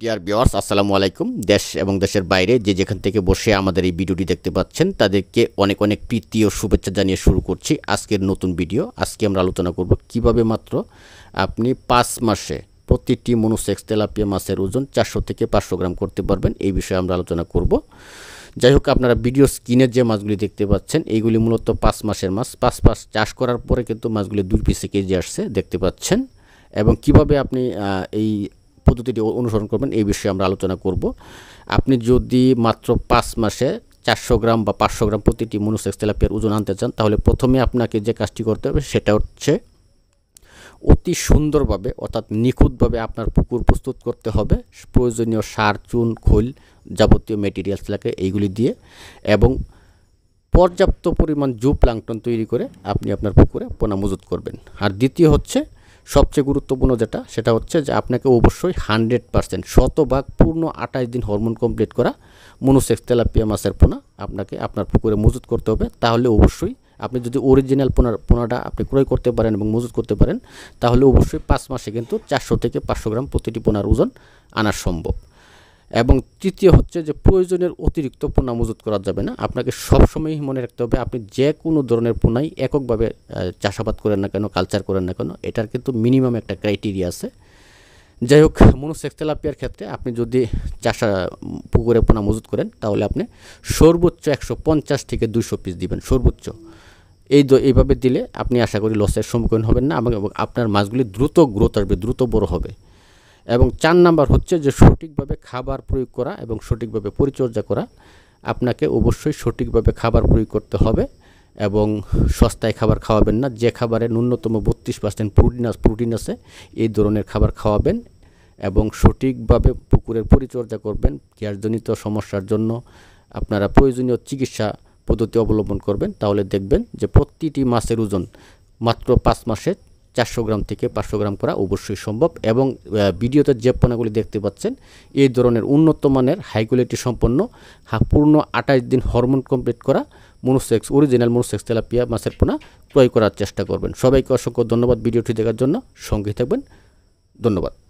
deer বিওয়ার্স আসসালামু আলাইকুম দেশ এবং দেশের বাইরে যে যেখান থেকে বসে আমাদের এই ভিডিওটি দেখতে পাচ্ছেন তাদেরকে অনেক অনেক প্রীতি ও শুভেচ্ছা জানিয়ে শুরু করছি আজকের নতুন ভিডিও আজকে আমরা আলোচনা করব কিভাবে মাত্র আপনি পাঁচ মাসে প্রতিটি মনুসেক্স তেলাপিয়া মাছের ওজন চারশো থেকে পাঁচশো গ্রাম করতে পারবেন এই বিষয়ে আমরা আলোচনা করব যাই হোক আপনারা ভিডিও স্ক্রিনের যে মাছগুলি দেখতে পাচ্ছেন এইগুলি মূলত পাঁচ মাসের মাছ পাঁচ পাঁচ চাষ করার পরে কিন্তু মাছগুলি দুই পিসে কেজি আসছে দেখতে পাচ্ছেন এবং কিভাবে আপনি এই পদ্ধতিটি অনুসরণ করবেন এই বিষয়ে আমরা আলোচনা করব আপনি যদি মাত্র পাঁচ মাসে চারশো গ্রাম বা পাঁচশো গ্রাম প্রতিটি মনুসেক্স তেলাপিয়ার ওজন আনতে চান তাহলে প্রথমে আপনাকে যে কাজটি করতে হবে সেটা হচ্ছে অতি সুন্দরভাবে অর্থাৎ নিখুঁতভাবে আপনার পুকুর প্রস্তুত করতে হবে প্রয়োজনীয় সার চুন খৈল যাবতীয় মেটেরিয়ালস লাগে এইগুলি দিয়ে এবং পর্যাপ্ত পরিমাণ জু প্লাংটন তৈরি করে আপনি আপনার পুকুরে পোনা মজুত করবেন আর দ্বিতীয় হচ্ছে সবচেয়ে গুরুত্বপূর্ণ যেটা সেটা হচ্ছে যে আপনাকে অবশ্যই হান্ড্রেড পার্সেন্ট শতভাগ পূর্ণ আঠাশ দিন হরমোন কমপ্লিট করা মনোসেক্স তেলাপিয়া মাছের পোনা আপনাকে আপনার পুকুরে মজুত করতে হবে তাহলে অবশ্যই আপনি যদি অরিজিনাল পোনা পোনাটা আপনি ক্রয় করতে পারেন এবং মজুত করতে পারেন তাহলে অবশ্যই পাঁচ মাসে কিন্তু চারশো থেকে পাঁচশো গ্রাম প্রতিটি পোনার ওজন আনা সম্ভব এবং তৃতীয় হচ্ছে যে প্রয়োজনের অতিরিক্ত পোনা মজুত করা যাবে না আপনাকে সবসময়ই মনে রাখতে হবে আপনি যে কোনো ধরনের পোনাই এককভাবে চাষাবাদ করেন না কেন কালচার করেন না কেন এটার কিন্তু মিনিমাম একটা ক্রাইটেরিয়া আছে যাই হোক মনোসেক্সেলাপিয়ার ক্ষেত্রে আপনি যদি চাষা পুকুরে পোনা মজুত করেন তাহলে আপনি সর্বোচ্চ একশো পঞ্চাশ থেকে দুশো পিস দিবেন সর্বোচ্চ এই এইভাবে দিলে আপনি আশা করি লসের সম্মুখীন হবেন না এবং আপনার মাছগুলি দ্রুত গ্রোথ আসবে দ্রুত বড় হবে এবং চার নাম্বার হচ্ছে যে সঠিকভাবে খাবার প্রয়োগ করা এবং সঠিকভাবে পরিচর্যা করা আপনাকে অবশ্যই সঠিকভাবে খাবার প্রয়োগ করতে হবে এবং সস্তায় খাবার খাওয়াবেন না যে খাবারে ন্যূনতম বত্রিশ পার্সেন্ট প্রোটিন প্রোটিন আছে এই ধরনের খাবার খাওয়াবেন এবং সঠিকভাবে পুকুরের পরিচর্যা করবেন গ্যাসজনিত সমস্যার জন্য আপনারা প্রয়োজনীয় চিকিৎসা পদ্ধতি অবলম্বন করবেন তাহলে দেখবেন যে প্রতিটি মাছের ওজন মাত্র পাঁচ মাসে চারশো গ্রাম থেকে পাঁচশো গ্রাম করা অবশ্যই সম্ভব এবং ভিডিওতে যে পোনাগুলি দেখতে পাচ্ছেন এই ধরনের উন্নত মানের হাই কোয়ালিটি সম্পন্ন পূর্ণ আঠাশ দিন হরমোন কমপ্লিট করা মনুসেক্স অরিজিনাল মনুসেক্স তেলাপিয়া মাছের পোনা ক্রয় করার চেষ্টা করবেন সবাইকে অসংখ্য ধন্যবাদ ভিডিওটি দেখার জন্য সঙ্গে থাকবেন ধন্যবাদ